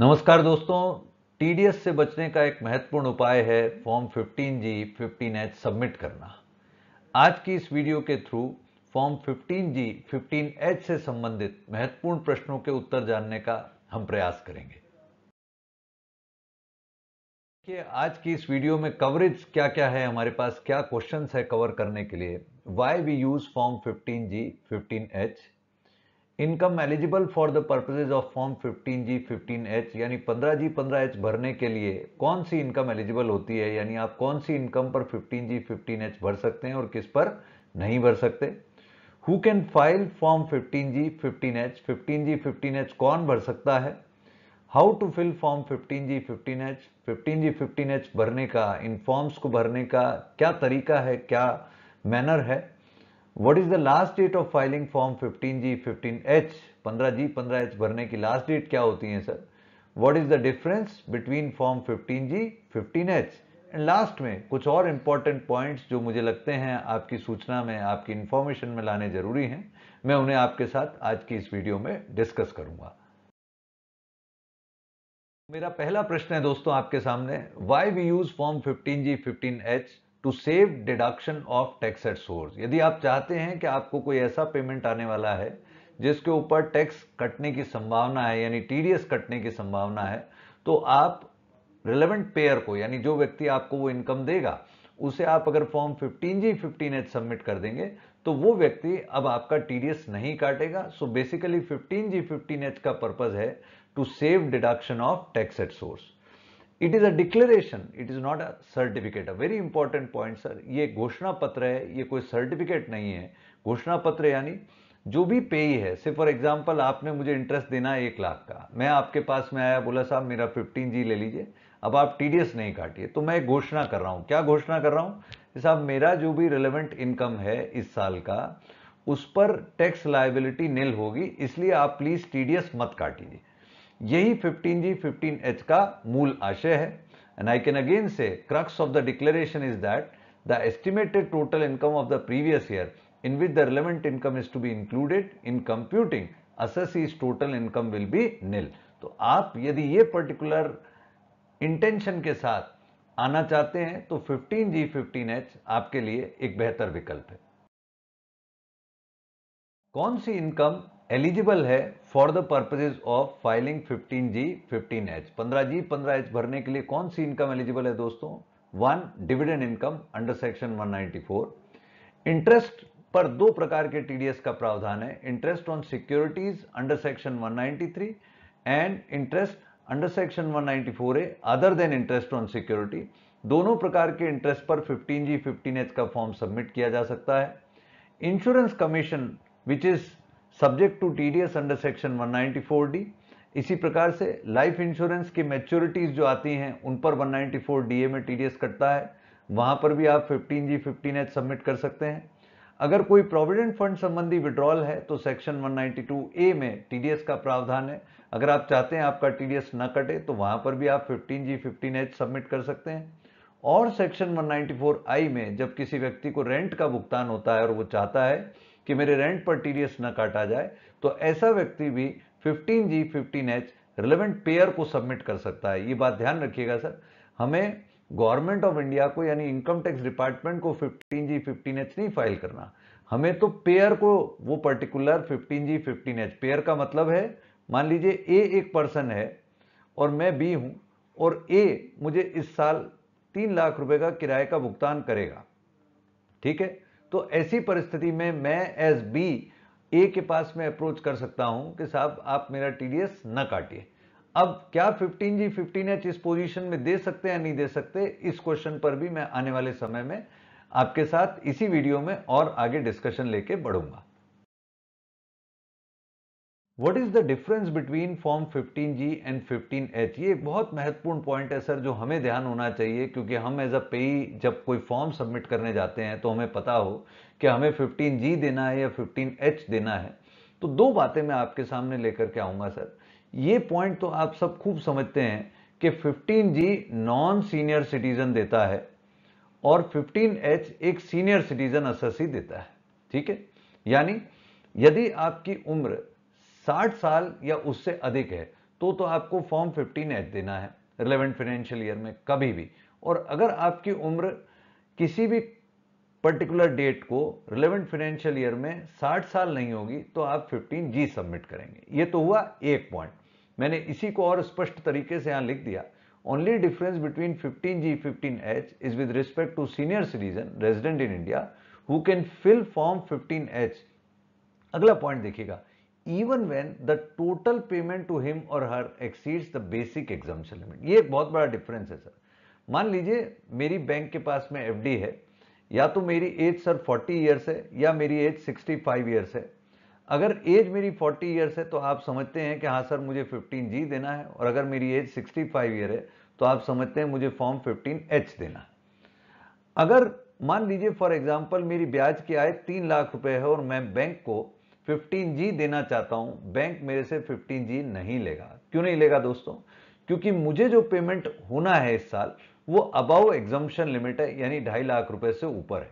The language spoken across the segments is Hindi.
नमस्कार दोस्तों टीडीएस से बचने का एक महत्वपूर्ण उपाय है फॉर्म 15G 15H सबमिट करना आज की इस वीडियो के थ्रू फॉर्म 15G 15H से संबंधित महत्वपूर्ण प्रश्नों के उत्तर जानने का हम प्रयास करेंगे देखिए आज की इस वीडियो में कवरेज क्या क्या है हमारे पास क्या क्वेश्चंस है कवर करने के लिए why we use form 15G 15H income eligible for the purposes of form 15G, 15H यानी 15G, 15H भरने के लिए कौन सी इनकम एलिजिबल होती है यानी आप कौन सी इनकम पर 15G, 15H भर सकते हैं और किस पर नहीं भर सकते who can file form 15G, 15H, 15G, 15H कौन भर सकता है how to fill form 15G, 15H, 15G, 15H भरने का इन फॉर्म्स को भरने का क्या तरीका है क्या मैनर है what is the last date of filing form 15G 15H 15G 15H भरने की लास्ट डेट क्या होती है sir what is the difference between form 15G 15H and लास्ट में कुछ और इंपॉर्टेंट पॉइंट्स जो मुझे लगते हैं आपकी सूचना में आपकी इंफॉर्मेशन में लाने जरूरी हैं मैं उन्हें आपके साथ आज की इस वीडियो में डिस्कस करूंगा मेरा पहला प्रश्न है दोस्तों आपके सामने why we use form 15G 15H to save deduction of tax at source यदि आप चाहते हैं कि आपको कोई ऐसा पेमेंट आने वाला है जिसके ऊपर टैक्स कटने की संभावना है यानी टी कटने की संभावना है तो आप रिलेवेंट पेयर को यानी जो व्यक्ति आपको वो इनकम देगा उसे आप अगर form 15 G fifteen H submit कर देंगे तो वो व्यक्ति अब आपका टीडीएस नहीं काटेगा so basically 15 G fifteen H का पर्पज है to save deduction of tax at source it is a declaration it is not a certificate a very important point sir ये घोषणा पत्र है ये कोई सर्टिफिकेट नहीं है घोषणा पत्र यानी जो भी पे है से फॉर एग्जाम्पल आपने मुझे इंटरेस्ट देना है एक लाख का मैं आपके पास में आया बोला साहब मेरा फिफ्टीन जी ले लीजिए अब आप टीडीएस नहीं काटिए तो मैं घोषणा कर रहा हूँ क्या घोषणा कर रहा हूँ साहब मेरा जो भी रिलेवेंट इनकम है इस साल का उस पर टैक्स लाइबिलिटी निल होगी इसलिए आप प्लीज़ टीडीएस मत काटिए यही 15G 15H का मूल आशय है and I can again say crux of the declaration is that the estimated total income of the previous year in the relevant income is to be included in computing computing is total income will be nil तो आप यदि ये पर्टिकुलर इंटेंशन के साथ आना चाहते हैं तो 15G 15H आपके लिए एक बेहतर विकल्प है कौन सी इनकम एलिजिबल है for the purposes of filing 15G, 15H, 15G, 15H भरने के लिए कौन सी इनकम एलिजिबल है दोस्तों one dividend income under section 194 interest पर दो प्रकार के टीडीएस का प्रावधान है interest on securities under section 193 and interest under section 194 A other than interest on security दोनों प्रकार के इंटरेस्ट पर 15G 15H का फॉर्म सबमिट किया जा सकता है insurance commission which is subject to TDS under section D इसी प्रकार से लाइफ इंश्योरेंस की मेच्योरिटीज जो आती हैं उन पर 194 डीए में टीडीएस कटता है वहां पर भी आप 15 जी 15 एच सबमिट कर सकते हैं अगर कोई प्रोविडेंट फंड संबंधी विड्रॉल है तो सेक्शन 192 ए में टीडीएस का प्रावधान है अगर आप चाहते हैं आपका टीडीएस न कटे तो वहां पर भी आप 15 जी 15 एच सबमिट कर सकते हैं और सेक्शन 194 आई में जब किसी व्यक्ति को रेंट का भुगतान होता है और वो चाहता है कि मेरे रेंट पर टीडीएस न काटा जाए तो ऐसा व्यक्ति भी 15 जी 15 एच रिलेवेंट पेयर को सबमिट कर सकता है ये बात ध्यान रखिएगा सर हमें गवर्नमेंट ऑफ इंडिया को यानी इनकम टैक्स डिपार्टमेंट को 15 जी 15 एच नहीं फाइल करना हमें तो पेयर को वो पर्टिकुलर 15 जी 15 एच पेयर का मतलब है मान लीजिए ए एक पर्सन है और मैं बी हूं और ए मुझे इस साल तीन लाख रुपए का किराए का भुगतान करेगा ठीक है तो ऐसी परिस्थिति में मैं एस बी ए के पास में अप्रोच कर सकता हूं कि साहब आप मेरा टीडीएस न काटिए अब क्या 15 जी 15 एच इस पोजीशन में दे सकते या नहीं दे सकते इस क्वेश्चन पर भी मैं आने वाले समय में आपके साथ इसी वीडियो में और आगे डिस्कशन लेके बढ़ूंगा what is the difference between form 15G and 15H ये बहुत महत्वपूर्ण पॉइंट है सर जो हमें ध्यान होना चाहिए क्योंकि हम एज अ पेई जब कोई फॉर्म सबमिट करने जाते हैं तो हमें पता हो कि हमें 15G देना है या 15H देना है तो दो बातें मैं आपके सामने लेकर के आऊंगा सर ये पॉइंट तो आप सब खूब समझते हैं कि 15G नॉन सीनियर सिटीजन देता है और 15H एक सीनियर सिटीजन सी देता है ठीक है यानी यदि आपकी उम्र साठ साल या उससे अधिक है तो तो आपको फॉर्म फिफ्टीन एच देना है रिलेवेंट फाइनेंशियल ईयर में कभी भी और अगर आपकी उम्र किसी भी पर्टिकुलर डेट को रिलेवेंट फाइनेंशियल ईयर में 60 साल नहीं होगी तो आप 15 जी सबमिट करेंगे ये तो हुआ एक पॉइंट मैंने इसी को और स्पष्ट तरीके से यहाँ लिख दिया only difference between 15 G 15 H is with respect to senior citizen resident in India who can fill form 15 H अगला पॉइंट देखिएगा even when the total payment to him or her exceeds the basic exemption limit ये एक बहुत बड़ा difference है सर मान लीजिए मेरी बैंक के पास में एफ है या तो मेरी एज सर 40 इयर्स है या मेरी एज 65 ईयर्स है अगर एज मेरी 40 ईयर्स है तो आप समझते हैं कि हाँ सर मुझे 15 जी देना है और अगर मेरी एज 65 ईयर है तो आप समझते हैं मुझे फॉर्म 15 एच देना है अगर मान लीजिए फॉर एग्जाम्पल मेरी ब्याज की आय तीन लाख रुपए है और मैं बैंक को फिफ्टीन जी देना चाहता हूं बैंक मेरे से फिफ्टीन जी नहीं लेगा क्यों नहीं लेगा दोस्तों क्योंकि मुझे जो पेमेंट होना है इस साल वो अबाउ एग्जामेशन लिमिट है यानी ढाई लाख रुपए से ऊपर है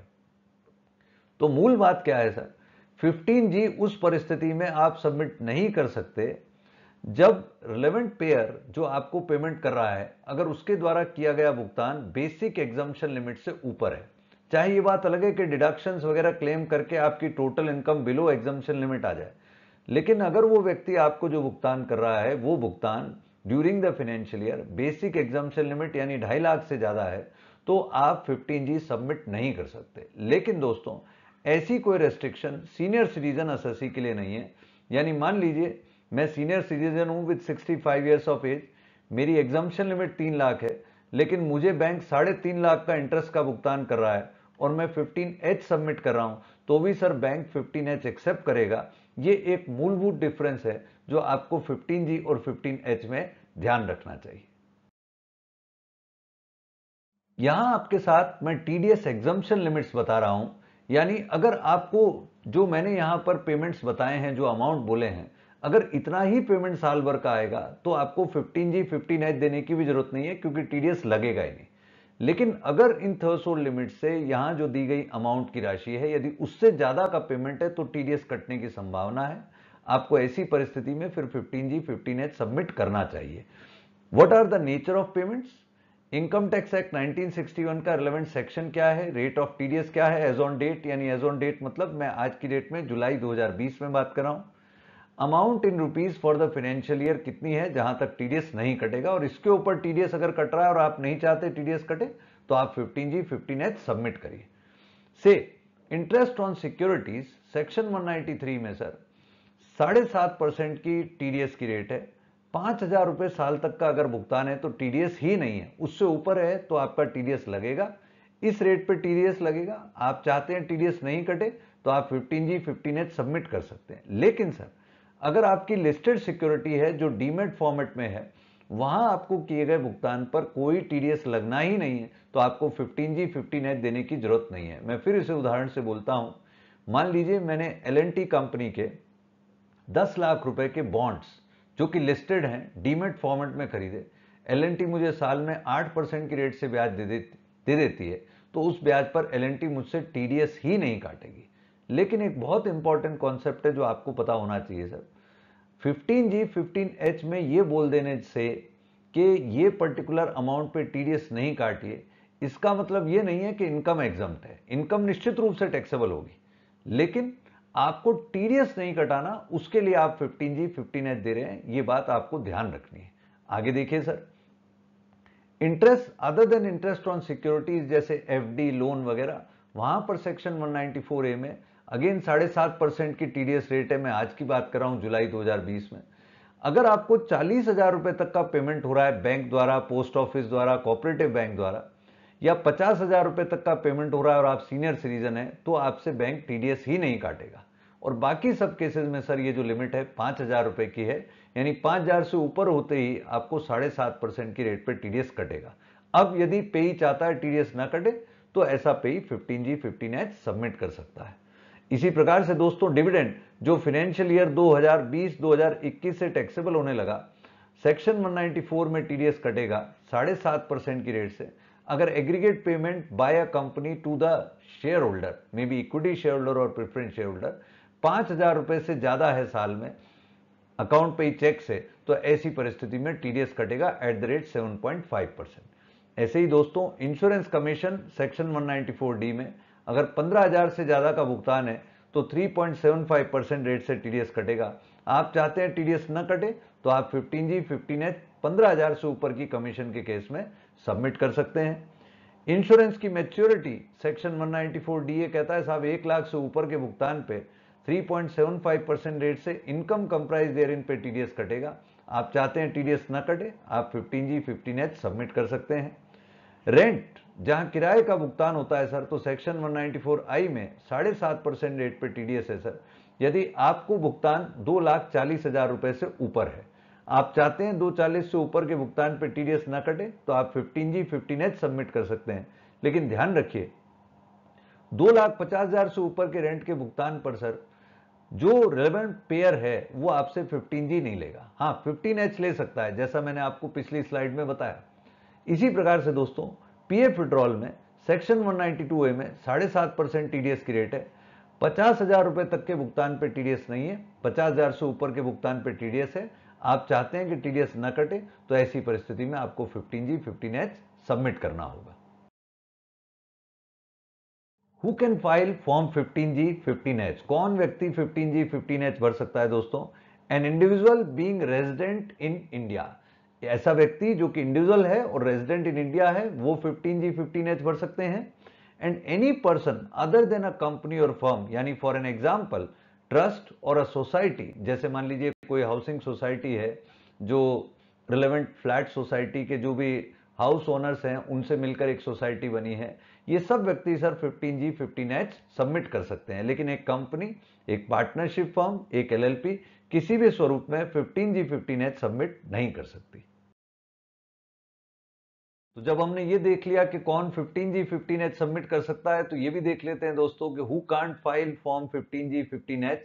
तो मूल बात क्या है सर 15 जी उस परिस्थिति में आप सबमिट नहीं कर सकते जब रिलेवेंट पेयर जो आपको पेमेंट कर रहा है अगर उसके द्वारा किया गया भुगतान बेसिक एग्जाम्शन लिमिट से ऊपर है चाहे ये बात अलग है कि डिडक्शंस वगैरह क्लेम करके आपकी total income below exemption limit आ जाए लेकिन अगर वो व्यक्ति आपको जो भुगतान कर रहा है वो भुगतान during the financial year basic exemption limit यानी ढाई लाख से ज़्यादा है तो आप फिफ्टीन जी सबमिट नहीं कर सकते लेकिन दोस्तों ऐसी कोई रेस्ट्रिक्शन सीनियर सिटीजन एसएससी के लिए नहीं है यानी मान लीजिए मैं सीनियर सिटीजन हूँ with 65 five years of age मेरी एग्जामेशन लिमिट तीन लाख है लेकिन मुझे बैंक साढ़े तीन लाख का इंटरेस्ट का भुगतान कर रहा है और मैं फिफ्टीन एच सबमिट कर रहा हूं तो भी sir bank fifteen H accept करेगा ये एक मूलभूत डिफरेंस है जो आपको फिफ्टीन जी और फिफ्टीन एच में ध्यान रखना चाहिए यहां आपके साथ मैं टीडीएस एग्जाम्शन लिमिट्स बता रहा हूं यानी अगर आपको जो मैंने यहां पर पेमेंट्स बताए हैं जो अमाउंट बोले हैं अगर इतना ही पेमेंट साल भर का आएगा तो आपको 15G 15H देने की भी जरूरत नहीं है क्योंकि टीडीएस लगेगा ही नहीं लेकिन अगर इन थर्सोल्ड लिमिट से यहां जो दी गई अमाउंट की राशि है यदि उससे ज्यादा का पेमेंट है तो टीडीएस कटने की संभावना है आपको ऐसी परिस्थिति में फिर 15 जी 15 एच सबमिट करना चाहिए what are the nature of payments income tax act 1961 का रिलेवेंट सेक्शन क्या है रेट ऑफ टीडीएस क्या है एज ऑन डेट यानी एज ऑन डेट मतलब मैं आज की डेट में जुलाई 2020 में बात कर रहा हूं amount in rupees for the financial year कितनी है जहां तक टीडीएस नहीं कटेगा और इसके ऊपर टीडीएस अगर कट रहा है और आप नहीं चाहते टीडीएस कटे तो आप जी फिफ्टीन एच सबमिट करिए से इंटरेस्ट ऑन सिक्योरिटीज सेक्शन 193 में सर साढ़े सात परसेंट की टीडीएस की रेट है पांच हजार रुपए साल तक का अगर भुगतान है तो टीडीएस ही नहीं है उससे ऊपर है तो आपका टीडीएस लगेगा इस रेट पे टीडीएस लगेगा आप चाहते हैं टीडीएस नहीं कटे तो आप जी फिफ्टीन एच सबमिट कर सकते हैं लेकिन सर अगर आपकी लिस्टेड सिक्योरिटी है जो डीमेट फॉर्मेट में है वहां आपको किए गए भुगतान पर कोई टीडीएस लगना ही नहीं है तो आपको फिफ्टीन 15H देने की जरूरत नहीं है मैं फिर इसे उदाहरण से बोलता हूं मान लीजिए मैंने एल कंपनी के 10 लाख रुपए के बॉन्ड्स जो कि लिस्टेड हैं डीमेट फॉर्मेट में खरीदे एल मुझे साल में आठ परसेंट की रेट से ब्याज दे देती दे देती है तो उस ब्याज पर एल मुझसे टी ही नहीं काटेगी लेकिन एक बहुत इंपॉर्टेंट कॉन्सेप्ट है जो आपको पता होना चाहिए सर 15G 15H में ये बोल देने से कि ये पर्टिकुलर अमाउंट पे टीडीएस नहीं काटिए इसका मतलब ये नहीं है कि इनकम एग्जाम है इनकम निश्चित रूप से टैक्सेबल होगी लेकिन आपको टीडीएस नहीं कटाना उसके लिए आप 15G 15H दे रहे हैं ये बात आपको ध्यान रखनी है आगे देखिए sir interest other than interest on securities जैसे एफडी लोन वगैरह वहां पर सेक्शन वन ए में अगेन साढ़े सात परसेंट की टीडीएस रेट है मैं आज की बात कर रहा हूँ जुलाई 2020 में अगर आपको चालीस हजार रुपये तक का पेमेंट हो रहा है बैंक द्वारा पोस्ट ऑफिस द्वारा कोऑपरेटिव बैंक द्वारा या पचास हजार रुपये तक का पेमेंट हो रहा है और आप सीनियर सिटीजन है तो आपसे बैंक टी ही नहीं काटेगा और बाकी सब केसेस में सर ये जो लिमिट है पाँच हजार रुपये की है यानी पाँच हजार से ऊपर होते ही आपको साढ़े सात परसेंट की रेट पर टीडीएस कटेगा अब यदि पेई चाहता है टी ना कटे तो ऐसा पेई फिफ्टीन जी सबमिट कर सकता है इसी प्रकार से दोस्तों डिविडेंड जो फाइनेंशियल ईयर 2020-2021 से टैक्सेबल होने लगा सेक्शन 194 में टीडीएस कटेगा साढ़े सात परसेंट की रेट से अगर aggregate payment by a company to the share holder may be equity share holder और प्रिफरेंस शेयर होल्डर पांच हजार रुपए से ज्यादा है साल में अकाउंट पे चेक से तो ऐसी परिस्थिति में टीडीएस कटेगा at the rate seven point five percent ऐसे ही दोस्तों insurance commission section one D में अगर 15,000 से ज़्यादा का भुगतान है तो 3.75 परसेंट रेट से टी कटेगा आप चाहते हैं टी न कटे तो आप फिफ्टीन जी फिफ्टीन एच 15,000 से ऊपर की कमीशन के केस में सबमिट कर सकते हैं इंश्योरेंस की मेच्योरिटी सेक्शन 194 नाइन्टी कहता है साहब एक लाख से ऊपर के भुगतान पे 3.75 परसेंट रेट से इनकम कंप्राइज देर इन पे टीडीएस कटेगा आप चाहते हैं टीडीएस न कटे आप 15 जी 15 एच सबमिट कर सकते हैं रेंट जहां किराए का भुगतान होता है सर तो सेक्शन 194 आई में साढ़े सात परसेंट रेट पर टीडीएस है सर यदि आपको भुगतान दो लाख चालीस हजार रुपए से ऊपर है आप चाहते हैं दो चालीस से ऊपर के भुगतान पर टीडीएस ना कटे तो आप fifteen G fifteen H submit कर सकते हैं लेकिन ध्यान रखिए दो लाख पचास हजार से ऊपर के रेंट के भुगतान पर सर जो रेलिवेंट पेयर है वो आपसे फिफ्टीन जी नहीं लेगा हाँ फिफ्टीन एच ले सकता है जैसा मैंने आपको पिछली स्लाइड में बताया इसी प्रकार से दोस्तों पीएफ विड्रॉल में सेक्शन 192 ए में साढ़े सात परसेंट टी की रेट है पचास हजार रुपए तक के भुगतान पे टीडीएस नहीं है पचास हजार से ऊपर के भुगतान पे टीडीएस है आप चाहते हैं कि टीडीएस न कटे तो ऐसी परिस्थिति में आपको 15G, 15H सबमिट करना होगा who can file form 15G, 15H? कौन व्यक्ति 15G, 15H भर सकता है दोस्तों an individual being resident in India ऐसा व्यक्ति जो कि इंडिविजुअल है और रेजिडेंट इन इंडिया है वो 15 जी 15 एच भर सकते हैं and any person other than a company और फर्म यानी फॉर एन एग्जाम्पल ट्रस्ट और अ सोसाइटी जैसे मान लीजिए कोई हाउसिंग सोसाइटी है जो रिलेवेंट फ्लैट सोसाइटी के जो भी हाउस ओनर्स हैं उनसे मिलकर एक सोसाइटी बनी है ये सब व्यक्ति सर 15 जी 15 एच सबमिट कर सकते हैं लेकिन एक कंपनी एक पार्टनरशिप फर्म एक एलएलपी किसी भी स्वरूप में 15 जी 15 एच सबमिट नहीं कर सकती तो जब हमने ये देख लिया कि कौन 15G 15H सबमिट कर सकता है तो ये भी देख लेते हैं दोस्तों कि who can't file form 15G 15H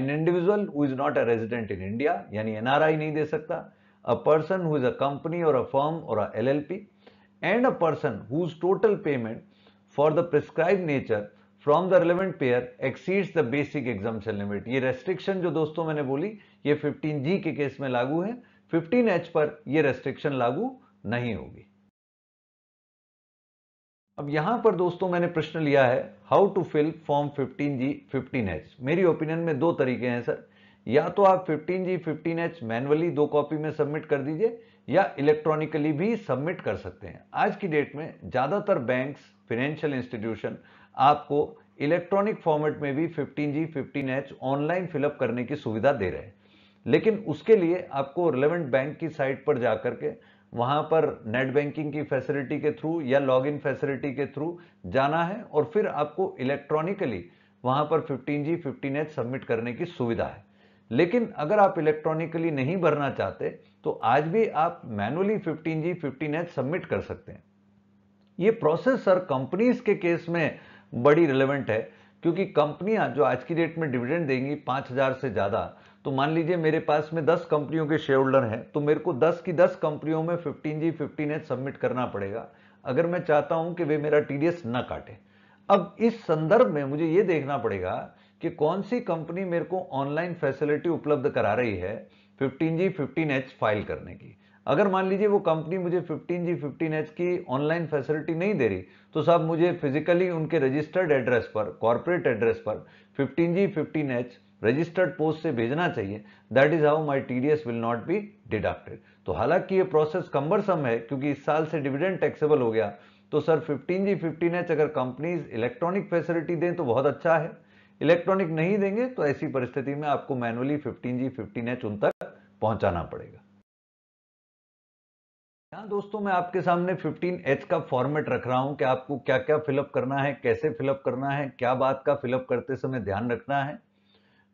an individual who is not a resident in India यानी एनआरआई नहीं दे सकता a person who is a company और अ फर्म और a LLP and a person whose total payment for the prescribe nature from the relevant payer exceeds the basic exemption limit ये रेस्ट्रिक्शन जो दोस्तों मैंने बोली ये 15G के केस में लागू है 15H पर ये रेस्ट्रिक्शन लागू नहीं होगी अब यहां पर दोस्तों मैंने प्रश्न लिया है how to fill form 15G 15H मेरी ओपिनियन में दो तरीके हैं सर या तो आप 15G 15H मैनुअली दो कॉपी में सबमिट कर दीजिए या इलेक्ट्रॉनिकली भी सबमिट कर सकते हैं आज की डेट में ज़्यादातर बैंक्स फिनेंशियल इंस्टीट्यूशन आपको इलेक्ट्रॉनिक फॉर्मेट में भी फिफ्टीन एच ऑनलाइन फिलअप करने की सुविधा दे रहे हैं लेकिन उसके लिए आपको रिलेवेंट बैंक की साइट पर जाकर के वहाँ पर नेट बैंकिंग की फैसिलिटी के थ्रू या लॉगिन फैसिलिटी के थ्रू जाना है और फिर आपको इलेक्ट्रॉनिकली वहाँ पर 15G, 15H सबमिट करने की सुविधा है लेकिन अगर आप इलेक्ट्रॉनिकली नहीं भरना चाहते तो आज भी आप मैनुअली 15G, 15H सबमिट कर सकते हैं ये प्रोसेस सर कंपनीज के केस में बड़ी रिलेवेंट है क्योंकि कंपनियां जो आज की डेट में डिविडेंड देंगी 5000 से ज़्यादा तो मान लीजिए मेरे पास में 10 कंपनियों के शेयर होल्डर हैं तो मेरे को 10 की 10 कंपनियों में 15 जी फिफ्टीन एच सबमिट करना पड़ेगा अगर मैं चाहता हूं कि वे मेरा टीडीएस ना काटे अब इस संदर्भ में मुझे ये देखना पड़ेगा कि कौन सी कंपनी मेरे को ऑनलाइन फैसिलिटी उपलब्ध करा रही है fifteen G fifteen H file करने की अगर मान लीजिए वो कंपनी मुझे फिफ्टीन जी फिफ्टीन एच की ऑनलाइन फैसिलिटी नहीं दे रही तो साहब मुझे फिजिकली उनके रजिस्टर्ड एड्रेस पर कॉरपोरेट एड्रेस पर fifteen G fifteen H registered post से भेजना चाहिए that is how my T D S will not be deducted तो हालांकि ये प्रोसेस कंबरसम है क्योंकि इस साल से डिविडेंड टैक्सेबल हो गया तो सर 15 जी 15 एच अगर कंपनीज इलेक्ट्रॉनिक फैसिलिटी दें तो बहुत अच्छा है इलेक्ट्रॉनिक नहीं देंगे तो ऐसी परिस्थिति में आपको मैनुअली 15 जी 15 एच उन तक पहुंचाना पड़ेगा यहाँ दोस्तों मैं आपके सामने 15 एच का फॉर्मेट रख रहा हूं कि आपको क्या क्या फिलअप करना है कैसे फिलअप करना है क्या बात का फिलअप करते समय ध्यान रखना है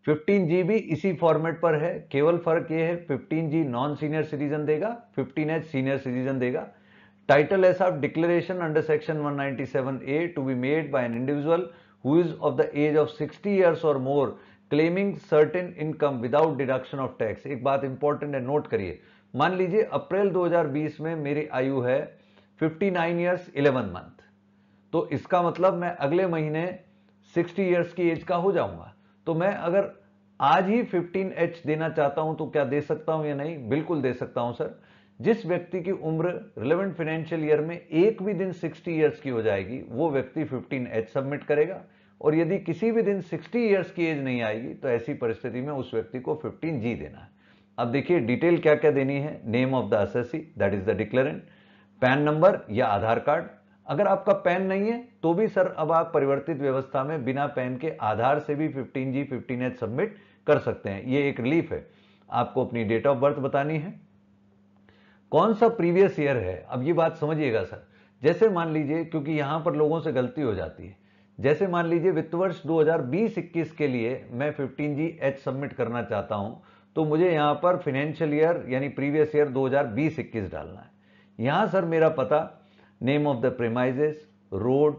फिफ्टीन जी भी इसी फॉर्मेट पर है केवल फर्क ये है fifteen G non senior citizen देगा फिफ्टीन एच सीनियर सिटीजन देगा title S of declaration under section 197 A to be made by an individual who is of the age of 60 years और more claiming certain income without deduction of tax एक बात इंपॉर्टेंट है नोट करिए मान लीजिए अप्रैल 2020 में मेरी आयु है 59 ईयर्स इलेवन मंथ तो इसका मतलब मैं अगले महीने 60 ईयर्स की एज का हो जाऊंगा तो मैं अगर आज ही 15H देना चाहता हूं तो क्या दे सकता हूं या नहीं बिल्कुल दे सकता हूं सर जिस व्यक्ति की उम्र रिलेवेंट फाइनेंशियल ईयर में एक भी दिन 60 इयर्स की हो जाएगी वो व्यक्ति 15H सबमिट करेगा और यदि किसी भी दिन 60 इयर्स की एज नहीं आएगी तो ऐसी परिस्थिति में उस व्यक्ति को 15G देना है अब देखिए डिटेल क्या क्या देनी है name of the assessee that is the declarant PAN number या आधार कार्ड अगर आपका पैन नहीं है तो भी सर अब आप परिवर्तित व्यवस्था में बिना पैन के आधार से भी 15G 15H सबमिट कर सकते हैं ये एक रिलीफ है आपको अपनी डेट ऑफ बर्थ बतानी है कौन सा प्रीवियस ईयर है अब ये बात समझिएगा सर जैसे मान लीजिए क्योंकि यहां पर लोगों से गलती हो जाती है जैसे मान लीजिए वित्त वर्ष दो के लिए मैं जी एच सबमिट करना चाहता हूं तो मुझे यहां पर फिनेंशियल ईयर यानी प्रीवियस ईयर दो 21 डालना है यहां सर मेरा पता name of the premises, road,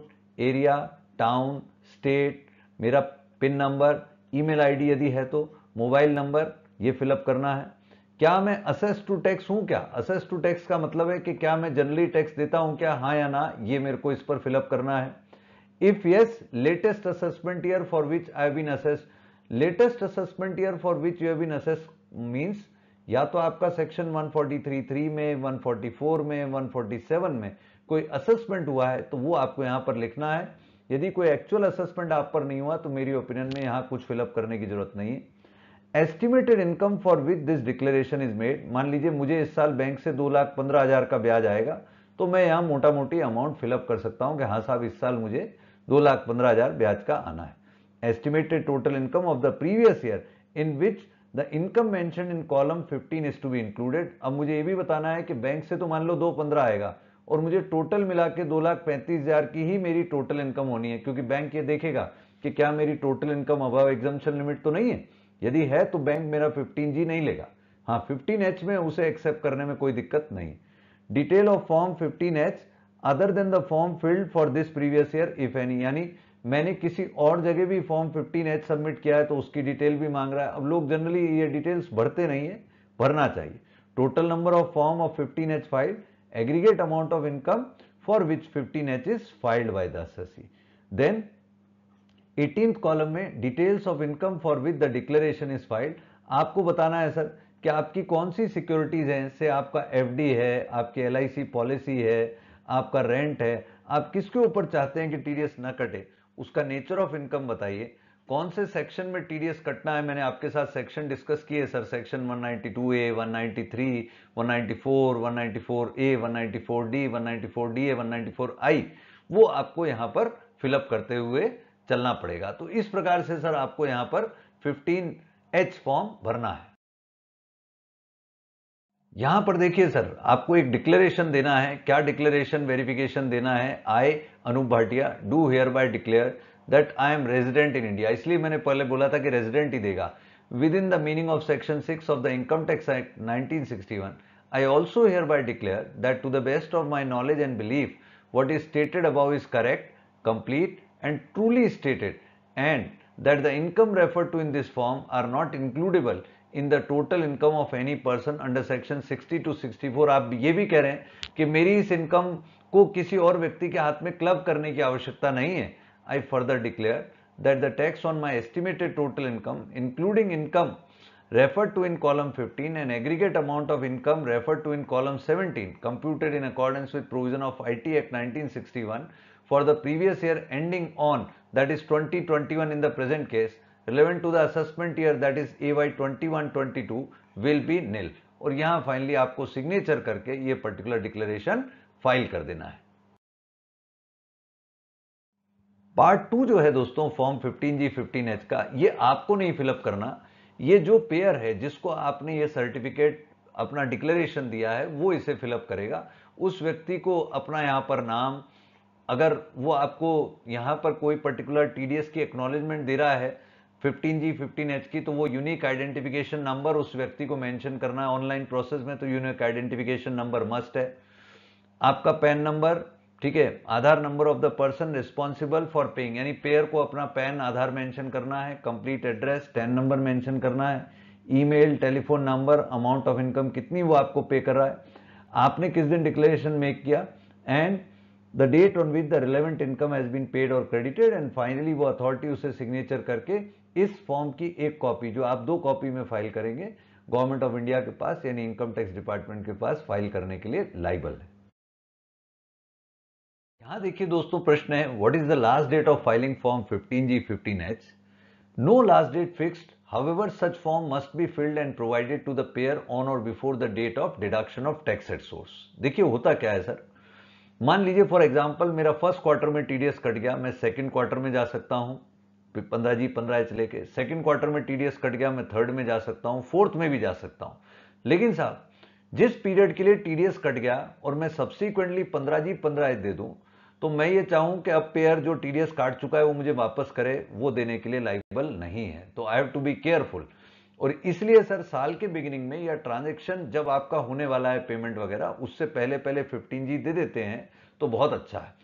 area, town, state, मेरा पिन नंबर ईमेल आईडी यदि है तो मोबाइल नंबर ये फिलअप करना है क्या मैं असेस टू टैक्स हूं क्या असेस टू टैक्स का मतलब है कि क्या मैं जनरली टैक्स देता हूं क्या हाँ या ना ये मेरे को इस पर फिलअप करना है if yes latest assessment year for which I been assess latest assessment year for which you have been assess means या तो आपका सेक्शन 1433 में 144 में 147 में कोई असेसमेंट हुआ है तो वो आपको यहाँ पर लिखना है यदि कोई एक्चुअल असेसमेंट आप पर नहीं हुआ तो मेरी ओपिनियन में यहाँ कुछ फिलअप करने की जरूरत नहीं है estimated income for which this declaration is made मान लीजिए मुझे इस साल बैंक से दो लाख पंद्रह हजार का ब्याज आएगा तो मैं यहाँ मोटा मोटी अमाउंट फिलअप कर सकता हूँ कि हाँ साहब इस साल मुझे दो लाख पंद्रह हजार ब्याज का आना है estimated total income of the previous year in which the income mention in column fifteen is to be included अब मुझे ये भी बताना है कि बैंक से तो मान लो दो पंद्रह आएगा और मुझे टोटल मिला के दो लाख पैंतीस हजार की ही मेरी टोटल इनकम होनी है क्योंकि बैंक ये देखेगा कि क्या मेरी टोटल इनकम अभाव एग्जामेशन लिमिट तो नहीं है यदि है तो बैंक मेरा फिफ्टीन जी नहीं लेगा हाँ फिफ्टीन एच में उसे एक्सेप्ट करने में कोई दिक्कत नहीं detail of form fifteen H other than the form filled for this previous year if any यानी मैंने किसी और जगह भी फॉर्म एच सबमिट किया है तो उसकी डिटेल भी मांग रहा है अब लोग जनरली ये डिटेल्स भरते नहीं है भरना चाहिए total number of form of fifteen H five aggregate amount of income for which 15H is filed by the assessee. Then 18th column में details of income for which the declaration is filed आपको बताना है सर कि आपकी कौन सी securities हैं से आपका FD है आपकी LIC policy है आपका rent है आप किसके ऊपर चाहते हैं कि TDS ना कटे उसका nature of income बताइए कौन से सेक्शन में टीडीएस कटना है मैंने आपके साथ सेक्शन डिस्कस किए sir section 192 A 193 194 194 A 194 D 194 D A 194 I वो आपको यहाँ पर फिलअप करते हुए चलना पड़ेगा तो इस प्रकार से सर आपको यहाँ पर 15 एच फॉर्म भरना है यहां पर देखिए सर आपको एक डिक्लेरेशन देना है क्या डिक्लेरेशन वेरिफिकेशन देना है I Anup Bhatia do hereby declare that I am resident in India इसलिए मैंने पहले बोला था कि रेजिडेंट ही देगा within the meaning of section six of the income tax act nineteen sixty one I also hereby declare that to the best of my knowledge and belief what is stated above is correct complete and truly stated and that the income refer to in this form are not includable in the total income of any person under section sixty to sixty four आप ये भी कह रहे हैं कि मेरी इस इनकम को किसी और व्यक्ति के हाथ में क्लब करने की आवश्यकता नहीं है I further declare that the tax on my estimated total income including income referred to in column 15 and aggregate amount of income referred to in column 17 computed in accordance with provision of IT Act 1961 for the previous year ending on that is 2021 in the present case relevant to the assessment year that is AY 21-22 will be nil और यहाँ finally, आपको signature करके ये पर्टिकुलर डिक्लेरेशन file कर देना है पार्ट टू जो है दोस्तों फॉर्म जी फिफ्टीन एच का ये आपको नहीं फिलअप करना ये जो पेयर है जिसको आपने ये सर्टिफिकेट अपना डिक्लेरेशन दिया है वो इसे फिलअप करेगा उस व्यक्ति को अपना यहाँ पर नाम अगर वो आपको यहाँ पर कोई पर्टिकुलर टी की एक्नॉलेजमेंट दे रहा है 15G 15H की तो वो यूनिक आइडेंटिफिकेशन नंबर उस व्यक्ति को मेंशन करना है ऑनलाइन प्रोसेस में तो यूनिक आइडेंटिफिकेशन नंबर मस्ट है आपका पैन नंबर ठीक है Aadhaar number of the person responsible for paying यानी पेयर को अपना पैन आधार मेंशन करना है complete address TAN number mention करना है email telephone number amount of income कितनी वो आपको पे कर रहा है आपने किस दिन डिक्लेरेशन मेक किया and the date on with the relevant income has been paid or credited and finally वो अथॉरिटी उसे सिग्नेचर करके इस फॉर्म की एक कॉपी जो आप दो कॉपी में फाइल करेंगे गवर्नमेंट ऑफ इंडिया के पास यानी इनकम टैक्स डिपार्टमेंट के पास फाइल करने के लिए लाइबल है यहाँ देखिए दोस्तों प्रश्न है what is the last date of filing form 15G 15H? No last date fixed however such form must be filled and provided to the payer on or before the date of deduction of tax at source देखिए होता क्या है सर मान लीजिए फॉर एग्जाम्पल मेरा फर्स्ट क्वार्टर में टीडीएस कट गया मैं सेकंड क्वार्टर में जा सकता हूँ पंद्रह जी पंद्रह एच लेके सेकंड क्वार्टर में टीडीएस कट गया मैं थर्ड में जा सकता हूँ फोर्थ में भी जा सकता हूँ लेकिन साहब जिस पीरियड के लिए टीडीएस कट गया और मैं सब्सिक्वेंटली पंद्रह जी पंद्रह एच दे दूं तो मैं ये चाहूं कि अब पेयर जो टी काट चुका है वो मुझे वापस करे वो देने के लिए लाइबल नहीं है तो I have to be careful और इसलिए सर साल के बिगिनिंग में या ट्रांजेक्शन जब आपका होने वाला है पेमेंट वगैरह उससे पहले पहले फिफ्टीन जी दे देते हैं तो बहुत अच्छा है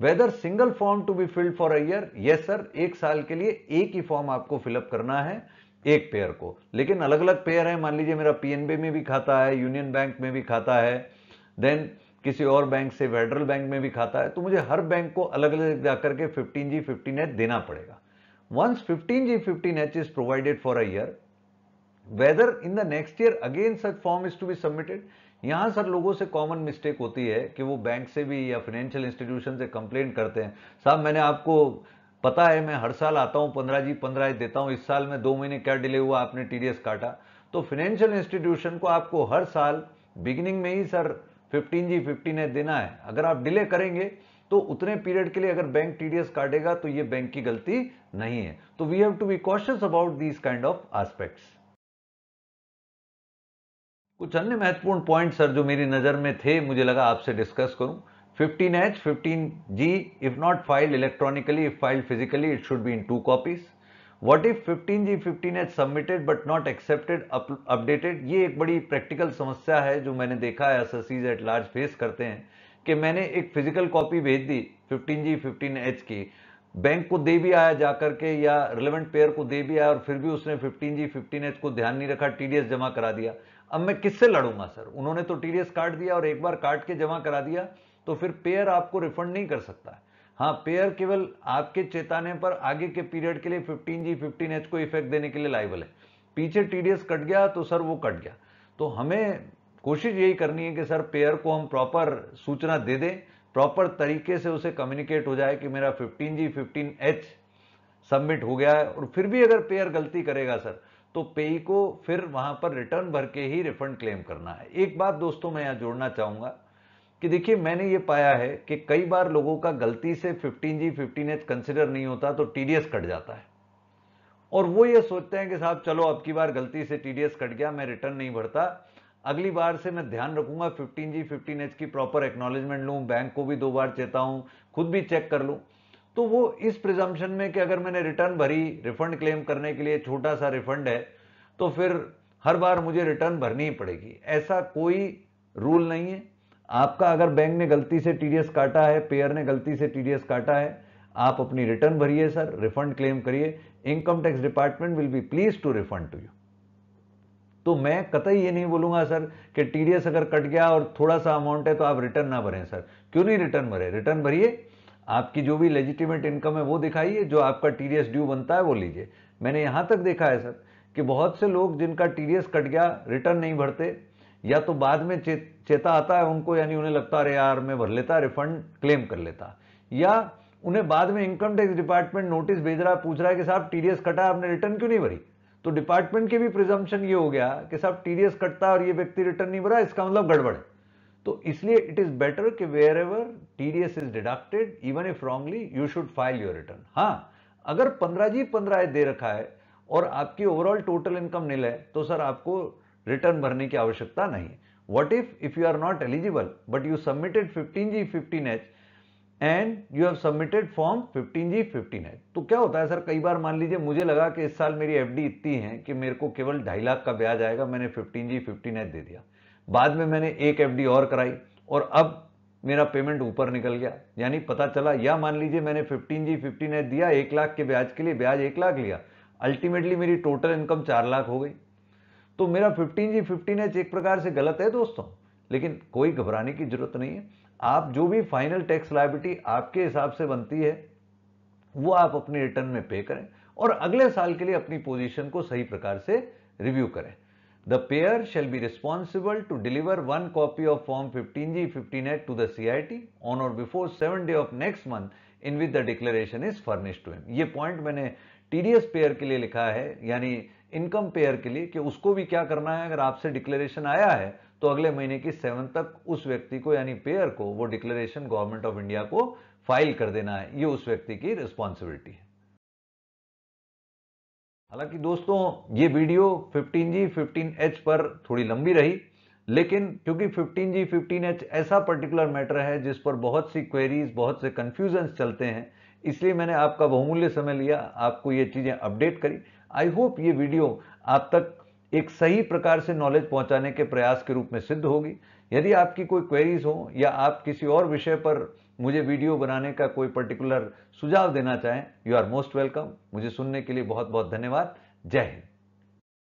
whether single form to be filled for a year yes sir एक साल के लिए एक ही फॉर्म आपको फिलअप करना है एक पेयर को लेकिन अलग अलग पेयर है मान लीजिए मेरा पीएनबी में भी खाता है यूनियन बैंक में भी खाता है देन किसी और बैंक से फेडरल बैंक में भी खाता है तो मुझे हर बैंक को अलग अलग जाकर के फिफ्टीन जी फिफ्टीन एच देना पड़ेगा जी 15G 15H is provided for a year whether in the next year again such form is to be submitted यहां सर लोगों से कॉमन मिस्टेक होती है कि वो बैंक से भी या फाइनेंशियल इंस्टीट्यूशन से कंप्लेन करते हैं साहब मैंने आपको पता है मैं हर साल आता हूं पंद्रह जी पंद्रह ही देता हूं इस साल में दो महीने क्या डिले हुआ आपने टीडीएस काटा तो फाइनेंशियल इंस्टीट्यूशन को आपको हर साल बिगिनिंग में ही सर फिफ्टीन जी फिफ्टीन है देना है अगर आप डिले करेंगे तो उतने पीरियड के लिए अगर बैंक टीडीएस काटेगा तो ये बैंक की गलती नहीं है तो we have to be cautious about these kind of aspects कुछ अन्य महत्वपूर्ण पॉइंट सर जो मेरी नजर में थे मुझे लगा आपसे डिस्कस करूं 15H, 15G, if not file electronically if file physically it should be in two copies what if 15G 15 H submitted but not accepted updated ये एक बड़ी प्रैक्टिकल समस्या है जो मैंने देखा है एस एट लार्ज फेस करते हैं कि मैंने एक फिजिकल कॉपी भेज दी 15G एच की बैंक को दे भी आया जाकर के या रिलेवेंट पेयर को दे भी आया और फिर भी उसने 15G एच को ध्यान नहीं रखा टीडीएस जमा करा दिया अब मैं किससे लड़ूंगा सर उन्होंने तो टीडीएस काट दिया और एक बार काट के जमा करा दिया तो फिर पेयर आपको रिफंड नहीं कर सकता है हाँ पेयर केवल आपके चेताने पर आगे के पीरियड के लिए जी फिफ्टीन एच को इफेक्ट देने के लिए लाइबल है पीछे टीडीएस कट गया तो सर वो कट गया तो हमें कोशिश यही करनी है कि सर पेयर को हम प्रॉपर सूचना दे दें प्रॉपर तरीके से उसे कम्युनिकेट हो जाए कि मेरा जी फिफ्टीन एच सबमिट हो गया है और फिर भी अगर पेयर गलती करेगा सर तो पेई को फिर वहां पर रिटर्न भर के ही रिफंड क्लेम करना है एक बात दोस्तों मैं यहां जोड़ना चाहूंगा कि देखिए मैंने ये पाया है कि कई बार लोगों का गलती से 15G 15H कंसिडर नहीं होता तो TDS कट जाता है और वो ये सोचते हैं कि साहब चलो अब की बार गलती से TDS कट गया मैं रिटर्न नहीं भरता अगली बार से मैं ध्यान रखूंगा 15G 15H की प्रॉपर एक्नॉलेजमेंट लूँ बैंक को भी दो बार चेताऊँ खुद भी चेक कर लूँ तो वो इस प्रिजम्पन में कि अगर मैंने रिटर्न भरी रिफंड क्लेम करने के लिए छोटा सा रिफंड है तो फिर हर बार मुझे रिटर्न भरनी ही पड़ेगी ऐसा कोई रूल नहीं है आपका अगर बैंक ने गलती से टीडीएस काटा है पेयर ने गलती से टीडीएस काटा है आप अपनी रिटर्न भरिए सर रिफंड क्लेम करिए income tax department will be pleased to refund to you तो मैं कतई ये नहीं बोलूंगा सर कि टीडीएस अगर कट गया और थोड़ा सा अमाउंट है तो आप रिटर्न ना भरें सर क्यों नहीं रिटर्न भरे रिटर्न भरिए आपकी जो भी लेजिटिमेट इनकम है वो दिखाइए जो आपका टीडीएस ड्यू बनता है वो लीजिए मैंने यहां तक देखा है सर कि बहुत से लोग जिनका टीडीएस कट गया रिटर्न नहीं भरते या तो बाद में चे, चेता आता है उनको यानी उन्हें लगता है अरे यार मैं भर लेता रिफंड क्लेम कर लेता या उन्हें बाद में इनकम टैक्स डिपार्टमेंट नोटिस भेज रहा है पूछ रहा है कि साहब टीडीएस कटा आपने रिटर्न क्यों नहीं भरी तो डिपार्टमेंट की भी प्रिजम्पन ये हो गया कि साहब टीडीएस कटता है और ये व्यक्ति रिटर्न नहीं भरा इसका मतलब गड़बड़ है तो इसलिए इट इज बेटर कि wherever TDS is deducted even if wrongly you should file your return हाँ अगर पंद्रह जी पंद्रह दे रखा है और आपकी ओवरऑल टोटल इनकम नील है तो सर आपको रिटर्न भरने की आवश्यकता नहीं what if if you are not eligible but you submitted fifteen G fifteen H and you have submitted form fifteen H तो क्या होता है सर कई बार मान लीजिए मुझे लगा कि इस साल मेरी एफ डी इतनी है कि मेरे को केवल ढाई लाख का ब्याज आएगा मैंने फिफ्टीन जी फिफ्टीन एच दे दिया बाद में मैंने एक एफ डी और कराई और अब मेरा पेमेंट ऊपर निकल गया यानी पता चला या मान लीजिए मैंने फिफ्टीन जी फिफ्टीन एच दिया एक लाख के ब्याज के लिए ब्याज एक लाख लिया अल्टीमेटली मेरी टोटल इनकम चार लाख हो गई तो मेरा फिफ्टीन जी फिफ्टीन एच एक प्रकार से गलत है दोस्तों लेकिन कोई घबराने की जरूरत नहीं है आप जो भी फाइनल टैक्स लाइबिलिटी आपके हिसाब से बनती है वो आप अपने रिटर्न में पे करें और अगले साल के लिए अपनी पोजीशन को सही प्रकार से रिव्यू करें the payer shall be responsible to deliver one copy of form fifteen G fifteen H to the CIT on or before seven day of next month in with the declaration is furnish to him ये पॉइंट मैंने टीडीएस पेयर के लिए लिखा है यानी इनकम पेयर के लिए कि उसको भी क्या करना है अगर आपसे डिक्लेरेशन आया है तो अगले महीने की सेवन तक उस व्यक्ति को यानी पेयर को वो डिक्लेरेशन गवर्नमेंट ऑफ इंडिया को फाइल कर देना है ये उस व्यक्ति की रिस्पॉन्सिबिलिटी है हालांकि दोस्तों ये वीडियो 15G 15H पर थोड़ी लंबी रही लेकिन क्योंकि 15G 15H ऐसा पर्टिकुलर मैटर है जिस पर बहुत सी क्वेरीज बहुत से कंफ्यूजन चलते हैं इसलिए मैंने आपका बहुमूल्य समय लिया आपको ये चीज़ें अपडेट करी आई होप ये वीडियो आप तक एक सही प्रकार से नॉलेज पहुंचाने के प्रयास के रूप में सिद्ध होगी यदि आपकी कोई क्वेरीज हो या आप किसी और विषय पर मुझे वीडियो बनाने का कोई पर्टिकुलर सुझाव देना चाहें यू आर मोस्ट वेलकम मुझे सुनने के लिए बहुत बहुत धन्यवाद जय हिंद